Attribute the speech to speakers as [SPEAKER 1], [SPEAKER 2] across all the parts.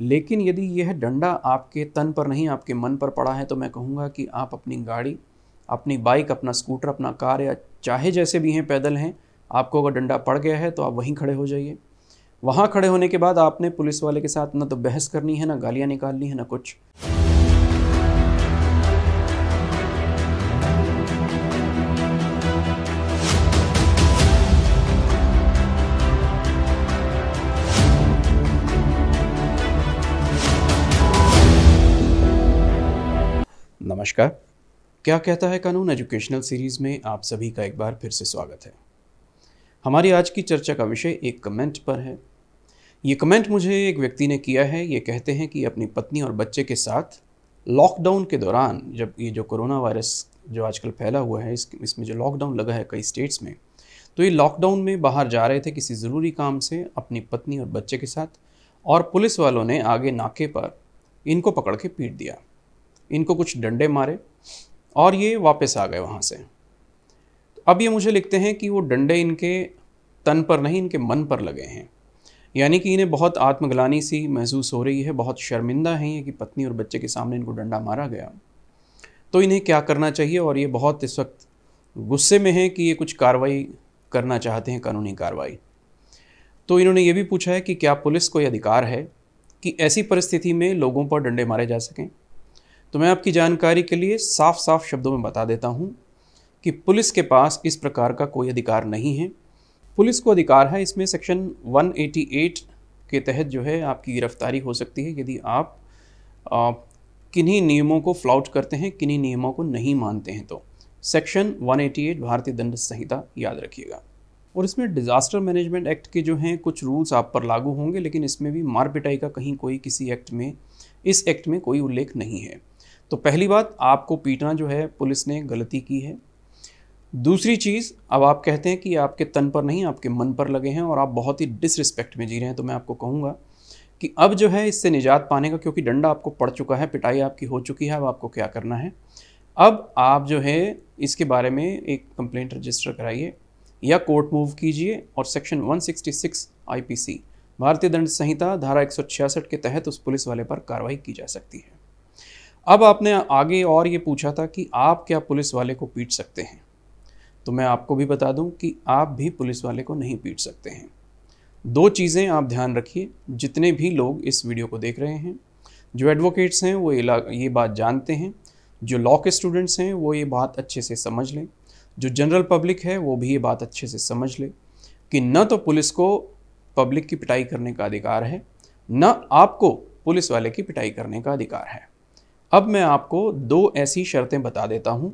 [SPEAKER 1] लेकिन यदि यह डंडा आपके तन पर नहीं आपके मन पर पड़ा है तो मैं कहूँगा कि आप अपनी गाड़ी अपनी बाइक अपना स्कूटर अपना कार या चाहे जैसे भी हैं पैदल हैं आपको अगर डंडा पड़ गया है तो आप वहीं खड़े हो जाइए वहाँ खड़े होने के बाद आपने पुलिस वाले के साथ ना तो बहस करनी है ना गालियाँ निकालनी है ना कुछ नमस्कार क्या कहता है कानून एजुकेशनल सीरीज़ में आप सभी का एक बार फिर से स्वागत है हमारी आज की चर्चा का विषय एक कमेंट पर है ये कमेंट मुझे एक व्यक्ति ने किया है ये कहते हैं कि अपनी पत्नी और बच्चे के साथ लॉकडाउन के दौरान जब ये जो कोरोना वायरस जो आजकल फैला हुआ है इस, इसमें जो लॉकडाउन लगा है कई स्टेट्स में तो ये लॉकडाउन में बाहर जा रहे थे किसी ज़रूरी काम से अपनी पत्नी और बच्चे के साथ और पुलिस वालों ने आगे नाके पर इनको पकड़ के पीट दिया इनको कुछ डंडे मारे और ये वापस आ गए वहाँ से अब ये मुझे लिखते हैं कि वो डंडे इनके तन पर नहीं इनके मन पर लगे हैं यानी कि इन्हें बहुत आत्मग्लानी सी महसूस हो रही है बहुत शर्मिंदा हैं ये कि पत्नी और बच्चे के सामने इनको डंडा मारा गया तो इन्हें क्या करना चाहिए और ये बहुत इस वक्त गुस्से में हैं कि ये कुछ कार्रवाई करना चाहते हैं कानूनी कार्रवाई तो इन्होंने ये भी पूछा है कि क्या पुलिस को अधिकार है कि ऐसी परिस्थिति में लोगों पर डंडे मारे जा सकें तो मैं आपकी जानकारी के लिए साफ साफ शब्दों में बता देता हूँ कि पुलिस के पास इस प्रकार का कोई अधिकार नहीं है पुलिस को अधिकार है इसमें सेक्शन 188 के तहत जो है आपकी गिरफ्तारी हो सकती है यदि आप किन्हीं नियमों को फ्लाउट करते हैं किन्हीं नियमों को नहीं मानते हैं तो सेक्शन 188 भारतीय दंड संहिता याद रखिएगा और इसमें डिज़ास्टर मैनेजमेंट एक्ट के जो हैं कुछ रूल्स आप पर लागू होंगे लेकिन इसमें भी मारपिटाई का कहीं कोई किसी एक्ट में इस एक्ट में कोई उल्लेख नहीं है तो पहली बात आपको पीटना जो है पुलिस ने गलती की है दूसरी चीज़ अब आप कहते हैं कि आपके तन पर नहीं आपके मन पर लगे हैं और आप बहुत ही डिसरिस्पेक्ट में जी रहे हैं तो मैं आपको कहूँगा कि अब जो है इससे निजात पाने का क्योंकि डंडा आपको पड़ चुका है पिटाई आपकी हो चुकी है अब आपको क्या करना है अब आप जो है इसके बारे में एक कंप्लेंट रजिस्टर कराइए या कोर्ट मूव कीजिए और सेक्शन 166 आईपीसी भारतीय दंड संहिता धारा एक के तहत उस पुलिस वाले पर कार्रवाई की जा सकती है अब आपने आगे और ये पूछा था कि आप क्या पुलिस वाले को पीट सकते हैं तो मैं आपको भी बता दूं कि आप भी पुलिस वाले को नहीं पीट सकते हैं दो चीज़ें आप ध्यान रखिए जितने भी लोग इस वीडियो को देख रहे हैं जो एडवोकेट्स हैं वो ये बात जानते हैं जो लॉ के स्टूडेंट्स हैं वो ये बात अच्छे से समझ लें जो जनरल पब्लिक है वो भी ये बात अच्छे से समझ लें कि न तो पुलिस को पब्लिक की पिटाई करने का अधिकार है न आपको पुलिस वाले की पिटाई करने का अधिकार है अब मैं आपको दो ऐसी शर्तें बता देता हूँ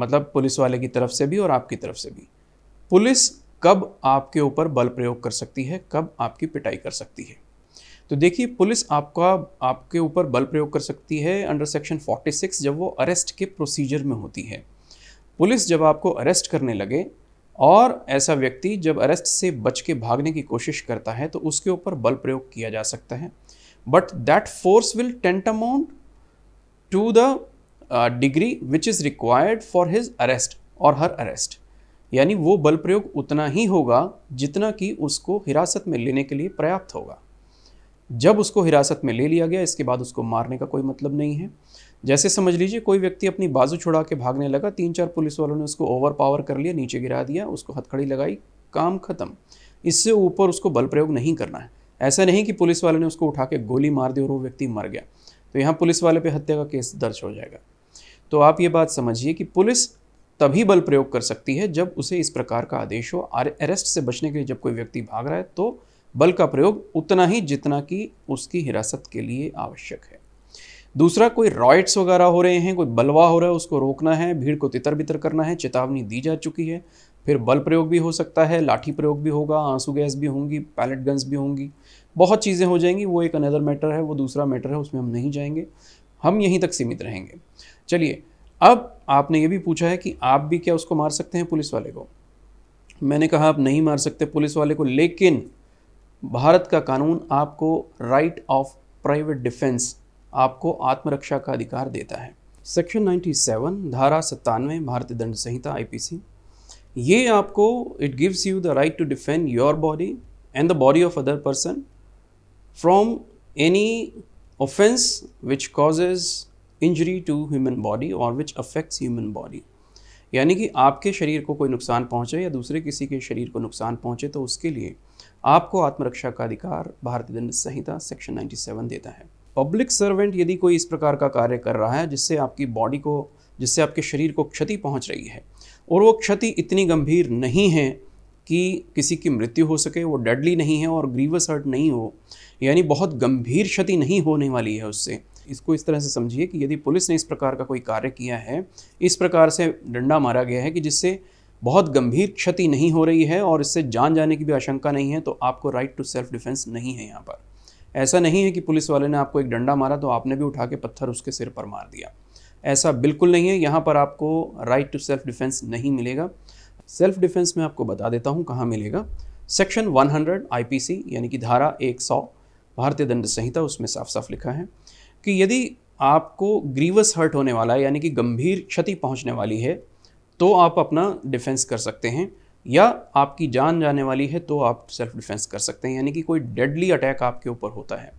[SPEAKER 1] मतलब पुलिस वाले की तरफ से भी और आपकी तरफ से भी पुलिस कब आपके ऊपर बल प्रयोग कर सकती है कब आपकी पिटाई कर सकती है तो देखिए पुलिस आपका आपके ऊपर बल प्रयोग कर सकती है अंडर सेक्शन 46 जब वो अरेस्ट के प्रोसीजर में होती है पुलिस जब आपको अरेस्ट करने लगे और ऐसा व्यक्ति जब अरेस्ट से बच के भागने की कोशिश करता है तो उसके ऊपर बल प्रयोग किया जा सकता है but that force will tent amount to the uh, degree which is required for his arrest or her arrest. यानी वो बल प्रयोग उतना ही होगा जितना कि उसको हिरासत में लेने के लिए पर्याप्त होगा जब उसको हिरासत में ले लिया गया इसके बाद उसको मारने का कोई मतलब नहीं है जैसे समझ लीजिए कोई व्यक्ति अपनी बाजू छुड़ा के भागने लगा तीन चार पुलिस वालों ने उसको ओवर पावर कर लिया नीचे गिरा दिया उसको हथखड़ी लगाई काम खत्म इससे ऊपर उसको बल प्रयोग नहीं करना है ऐसा नहीं कि पुलिस वाले ने उसको उठा के गोली मार दी और वो व्यक्ति मर गया तो यहाँ पुलिस वाले पे हत्या का केस दर्ज हो जाएगा तो आप ये बात समझिए कि पुलिस तभी बल प्रयोग कर सकती है जब उसे इस प्रकार का आदेश हो अरेस्ट से बचने के लिए जब कोई व्यक्ति भाग रहा है तो बल का प्रयोग उतना ही जितना कि उसकी हिरासत के लिए आवश्यक है दूसरा कोई रॉयट्स वगैरह हो रहे हैं कोई बलवा हो रहा है उसको रोकना है भीड़ को तितर बितर करना है चेतावनी दी जा चुकी है फिर बल प्रयोग भी हो सकता है लाठी प्रयोग भी होगा आंसू गैस भी होंगी पैलेट गन्स भी होंगी बहुत चीज़ें हो जाएंगी वो एक अनदर मैटर है वो दूसरा मैटर है उसमें हम नहीं जाएंगे हम यहीं तक सीमित रहेंगे चलिए अब आपने ये भी पूछा है कि आप भी क्या उसको मार सकते हैं पुलिस वाले को मैंने कहा आप नहीं मार सकते पुलिस वाले को लेकिन भारत का कानून आपको राइट ऑफ प्राइवेट डिफेंस आपको आत्मरक्षा का अधिकार देता है सेक्शन 97 धारा सत्तानवे भारतीय दंड संहिता आईपीसी ये आपको it gives you the right to defend your body and the body of other person from any offence which causes injury to human body और विच अफेक्ट्स ह्यूमन बॉडी यानी कि आपके शरीर को कोई नुकसान पहुंचे या दूसरे किसी के शरीर को नुकसान पहुंचे तो उसके लिए आपको आत्मरक्षा का अधिकार भारतीय दंड संहिता सेक्शन 97 देता है पब्लिक सर्वेंट यदि कोई इस प्रकार का कार्य कर रहा है जिससे आपकी बॉडी को जिससे आपके शरीर को क्षति पहुंच रही है और वो क्षति इतनी गंभीर नहीं है कि किसी की मृत्यु हो सके वो डेडली नहीं है और ग्रीवस हर्ट नहीं हो यानी बहुत गंभीर क्षति नहीं होने वाली है उससे इसको इस तरह से समझिए कि यदि पुलिस ने इस प्रकार का कोई कार्य किया है इस प्रकार से डंडा मारा गया है कि जिससे बहुत गंभीर क्षति नहीं हो रही है और इससे जान जाने की भी आशंका नहीं है तो आपको राइट टू सेल्फ डिफेंस नहीं है यहाँ पर ऐसा नहीं है कि पुलिस वाले ने आपको एक डंडा मारा तो आपने भी उठा के पत्थर उसके सिर पर मार दिया ऐसा बिल्कुल नहीं है यहाँ पर आपको राइट टू सेल्फ डिफेंस नहीं मिलेगा सेल्फ डिफेंस में आपको बता देता हूँ कहाँ मिलेगा सेक्शन 100 आईपीसी यानी कि धारा 100 भारतीय दंड संहिता उसमें साफ साफ लिखा है कि यदि आपको ग्रीवस हर्ट होने वाला है यानी कि गंभीर क्षति पहुँचने वाली है तो आप अपना डिफेंस कर सकते हैं या आपकी जान जाने वाली है तो आप सेल्फ डिफेंस कर सकते हैं यानी कि कोई डेडली अटैक आपके ऊपर होता है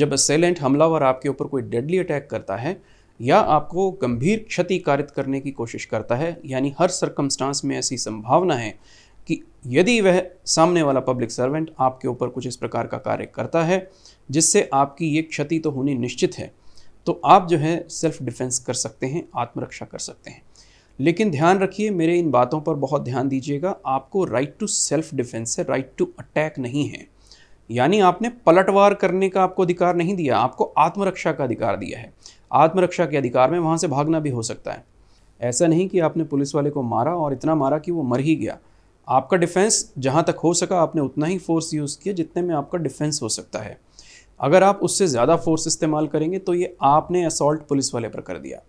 [SPEAKER 1] जब असेलेंट हमलावर आपके ऊपर कोई डेडली अटैक करता है या आपको गंभीर क्षति कारित करने की कोशिश करता है यानी हर सरकमस्टांस में ऐसी संभावना है कि यदि वह सामने वाला पब्लिक सर्वेंट आपके ऊपर कुछ इस प्रकार का कार्य करता है जिससे आपकी ये क्षति तो होनी निश्चित है तो आप जो है सेल्फ डिफेंस कर सकते हैं आत्मरक्षा कर सकते हैं लेकिन ध्यान रखिए मेरे इन बातों पर बहुत ध्यान दीजिएगा आपको राइट टू सेल्फ डिफेंस है राइट टू अटैक नहीं है यानी आपने पलटवार करने का आपको अधिकार नहीं दिया आपको आत्मरक्षा का अधिकार दिया है आत्मरक्षा के अधिकार में वहाँ से भागना भी हो सकता है ऐसा नहीं कि आपने पुलिस वाले को मारा और इतना मारा कि वो मर ही गया आपका डिफेंस जहाँ तक हो सका आपने उतना ही फोर्स यूज़ किया जितने में आपका डिफेंस हो सकता है अगर आप उससे ज़्यादा फोर्स इस्तेमाल करेंगे तो ये आपने असॉल्ट पुलिस वाले पर कर दिया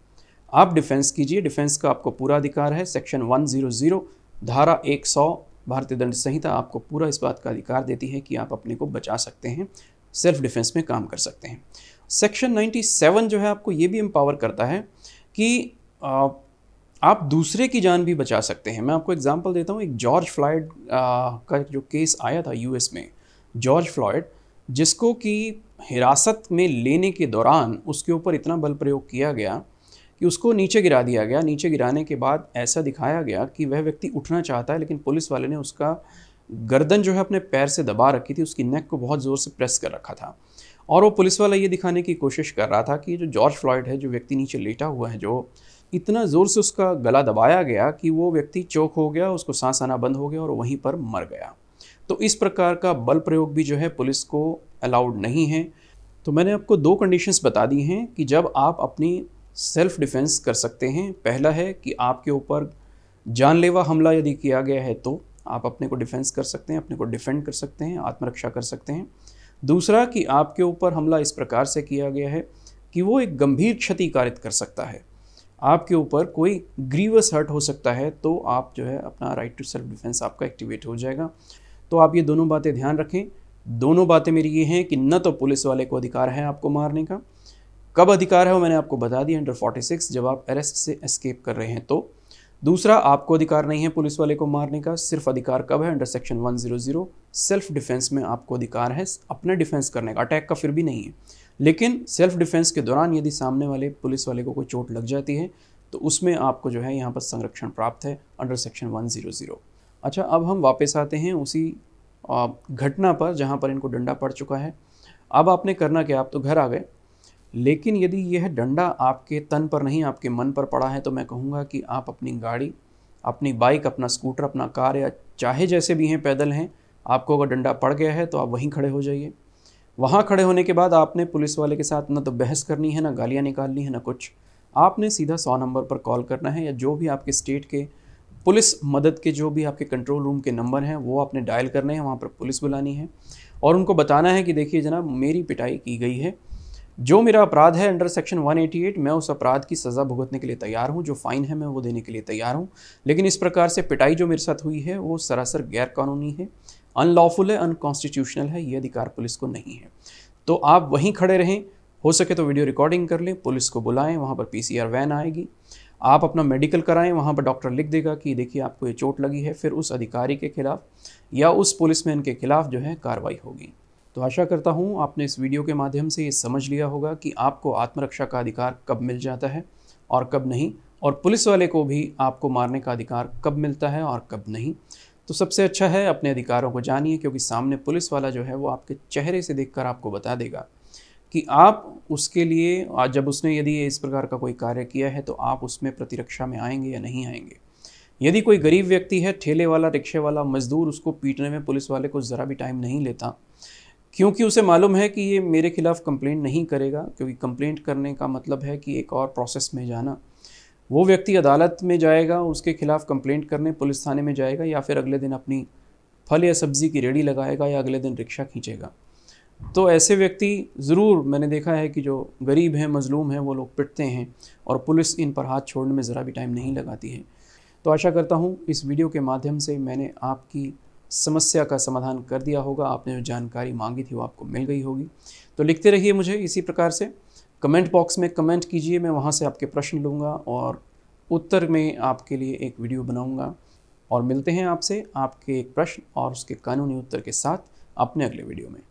[SPEAKER 1] आप डिफेंस कीजिए डिफेंस का आपको पूरा अधिकार है सेक्शन 100 धारा 100 भारतीय दंड संहिता आपको पूरा इस बात का अधिकार देती है कि आप अपने को बचा सकते हैं सेल्फ डिफेंस में काम कर सकते हैं सेक्शन 97 जो है आपको ये भी एम्पावर करता है कि आप दूसरे की जान भी बचा सकते हैं मैं आपको एग्जांपल देता हूँ एक जॉर्ज फ्लॉयड का जो केस आया था यूएस में जॉर्ज फ्लॉयड जिसको कि हिरासत में लेने के दौरान उसके ऊपर इतना बल प्रयोग किया गया कि उसको नीचे गिरा दिया गया नीचे गिराने के बाद ऐसा दिखाया गया कि वह व्यक्ति उठना चाहता है लेकिन पुलिस वाले ने उसका गर्दन जो है अपने पैर से दबा रखी थी उसकी नेक को बहुत ज़ोर से प्रेस कर रखा था और वो पुलिस वाला ये दिखाने की कोशिश कर रहा था कि जो जॉर्ज फ्लॉयड है जो व्यक्ति नीचे लेटा हुआ है जो इतना ज़ोर से उसका गला दबाया गया कि वो व्यक्ति चौक हो गया उसको सांस आना बंद हो गया और वहीं पर मर गया तो इस प्रकार का बल प्रयोग भी जो है पुलिस को अलाउड नहीं है तो मैंने आपको दो कंडीशंस बता दी हैं कि जब आप अपनी सेल्फ डिफेंस कर सकते हैं पहला है कि आपके ऊपर जानलेवा हमला यदि किया गया है तो आप अपने को डिफेंस कर सकते हैं अपने को डिफेंड कर सकते हैं आत्मरक्षा कर सकते हैं दूसरा कि आपके ऊपर हमला इस प्रकार से किया गया है कि वो एक गंभीर क्षति कारित कर सकता है आपके ऊपर कोई ग्रीवस हर्ट हो सकता है तो आप जो है अपना राइट टू सेल्फ डिफेंस आपका एक्टिवेट हो जाएगा तो आप ये दोनों बातें ध्यान रखें दोनों बातें मेरी ये हैं कि न तो पुलिस वाले को अधिकार है आपको मारने का कब अधिकार है वो मैंने आपको बता दिया अंडर 46 जब आप अरेस्ट से एस्केप कर रहे हैं तो दूसरा आपको अधिकार नहीं है पुलिस वाले को मारने का सिर्फ अधिकार कब है अंडर सेक्शन 100 सेल्फ डिफेंस में आपको अधिकार है अपने डिफेंस करने का अटैक का फिर भी नहीं है लेकिन सेल्फ डिफेंस के दौरान यदि सामने वाले पुलिस वाले को कोई चोट लग जाती है तो उसमें आपको जो है यहाँ पर संरक्षण प्राप्त है अंडर सेक्शन वन अच्छा अब हम वापस आते हैं उसी घटना पर जहाँ पर इनको डंडा पड़ चुका है अब आपने करना क्या आप तो घर आ गए लेकिन यदि यह डंडा आपके तन पर नहीं आपके मन पर पड़ा है तो मैं कहूँगा कि आप अपनी गाड़ी अपनी बाइक अपना स्कूटर अपना कार या चाहे जैसे भी हैं पैदल हैं आपको अगर डंडा पड़ गया है तो आप वहीं खड़े हो जाइए वहाँ खड़े होने के बाद आपने पुलिस वाले के साथ ना तो बहस करनी है ना गालियाँ निकालनी है ना कुछ आपने सीधा सौ नंबर पर कॉल करना है या जो भी आपके स्टेट के पुलिस मदद के जो भी आपके कंट्रोल रूम के नंबर हैं वो आपने डायल करने हैं वहाँ पर पुलिस बुलानी है और उनको बताना है कि देखिए जनाब मेरी पिटाई की गई है जो मेरा अपराध है अंडर सेक्शन 188 मैं उस अपराध की सज़ा भुगतने के लिए तैयार हूँ जो फ़ाइन है मैं वो देने के लिए तैयार हूँ लेकिन इस प्रकार से पिटाई जो मेरे साथ हुई है वो सरासर गैर कानूनी है अनलॉफुल है अनकॉन्स्टिट्यूशनल है ये अधिकार पुलिस को नहीं है तो आप वहीं खड़े रहें हो सके तो वीडियो रिकॉर्डिंग कर लें पुलिस को बुलाएं वहाँ पर पी वैन आएगी आप अपना मेडिकल कराएं वहाँ पर डॉक्टर लिख देगा कि देखिए आपको ये चोट लगी है फिर उस अधिकारी के खिलाफ या उस पुलिसमैन के खिलाफ जो है कार्रवाई होगी तो आशा करता हूँ आपने इस वीडियो के माध्यम से ये समझ लिया होगा कि आपको आत्मरक्षा का अधिकार कब मिल जाता है और कब नहीं और पुलिस वाले को भी आपको मारने का अधिकार कब मिलता है और कब नहीं तो सबसे अच्छा है अपने अधिकारों को जानिए क्योंकि सामने पुलिस वाला जो है वो आपके चेहरे से देखकर आपको बता देगा कि आप उसके लिए जब उसने यदि इस प्रकार का कोई कार्य किया है तो आप उसमें प्रतिरक्षा में आएंगे या नहीं आएंगे यदि कोई गरीब व्यक्ति है ठेले वाला रिक्शे वाला मजदूर उसको पीटने में पुलिस वाले को ज़रा भी टाइम नहीं लेता क्योंकि उसे मालूम है कि ये मेरे खिलाफ़ कंप्लेंट नहीं करेगा क्योंकि कंप्लेंट करने का मतलब है कि एक और प्रोसेस में जाना वो व्यक्ति अदालत में जाएगा उसके खिलाफ़ कंप्लेंट करने पुलिस थाने में जाएगा या फिर अगले दिन अपनी फल या सब्ज़ी की रेडी लगाएगा या अगले दिन रिक्शा खींचेगा तो ऐसे व्यक्ति ज़रूर मैंने देखा है कि जो गरीब हैं मज़लूम हैं वो लोग पिटते हैं और पुलिस इन पर हाथ छोड़ने में ज़रा भी टाइम नहीं लगाती है तो आशा करता हूँ इस वीडियो के माध्यम से मैंने आपकी समस्या का समाधान कर दिया होगा आपने जो जानकारी मांगी थी वो आपको मिल गई होगी तो लिखते रहिए मुझे इसी प्रकार से कमेंट बॉक्स में कमेंट कीजिए मैं वहाँ से आपके प्रश्न लूँगा और उत्तर में आपके लिए एक वीडियो बनाऊँगा और मिलते हैं आपसे आपके एक प्रश्न और उसके कानूनी उत्तर के साथ अपने अगले वीडियो में